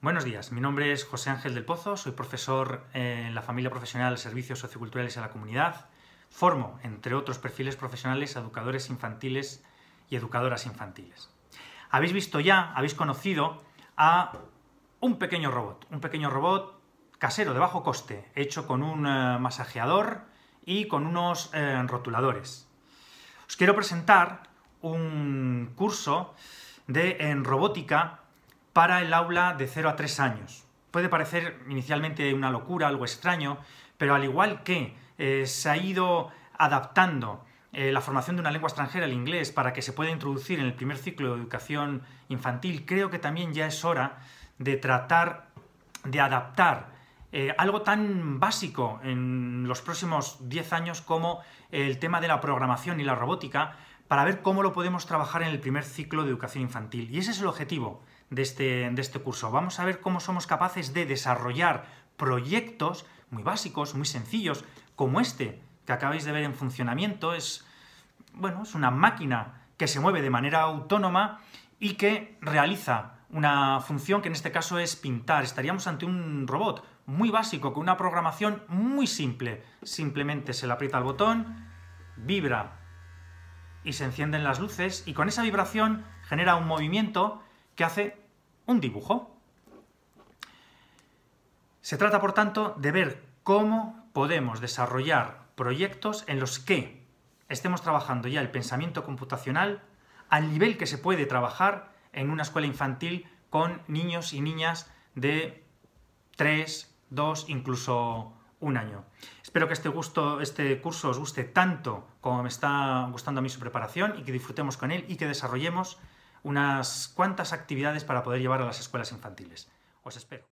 Buenos días, mi nombre es José Ángel del Pozo, soy profesor en la familia profesional Servicios Socioculturales a la Comunidad. Formo, entre otros perfiles profesionales, educadores infantiles y educadoras infantiles. Habéis visto ya, habéis conocido a un pequeño robot, un pequeño robot casero de bajo coste, hecho con un eh, masajeador y con unos eh, rotuladores. Os quiero presentar un curso de, en robótica para el aula de 0 a 3 años. Puede parecer inicialmente una locura, algo extraño, pero al igual que eh, se ha ido adaptando eh, la formación de una lengua extranjera, el inglés, para que se pueda introducir en el primer ciclo de educación infantil, creo que también ya es hora de tratar de adaptar eh, algo tan básico en los próximos 10 años como el tema de la programación y la robótica para ver cómo lo podemos trabajar en el primer ciclo de educación infantil. Y ese es el objetivo este, de este, curso. Vamos a ver cómo somos capaces de desarrollar proyectos muy básicos, muy sencillos, como este que acabáis de ver en funcionamiento. Es, bueno, es una máquina que se mueve de manera autónoma y que realiza una función que en este caso es pintar. Estaríamos ante un robot muy básico, con una programación muy simple. Simplemente se le aprieta el botón, vibra y se encienden las luces y con esa vibración genera un movimiento que hace un dibujo. Se trata, por tanto, de ver cómo podemos desarrollar proyectos en los que estemos trabajando ya el pensamiento computacional al nivel que se puede trabajar en una escuela infantil con niños y niñas de 3, 2, incluso un año. Espero que este, gusto, este curso os guste tanto como me está gustando a mí su preparación y que disfrutemos con él y que desarrollemos unas cuantas actividades para poder llevar a las escuelas infantiles. Os espero.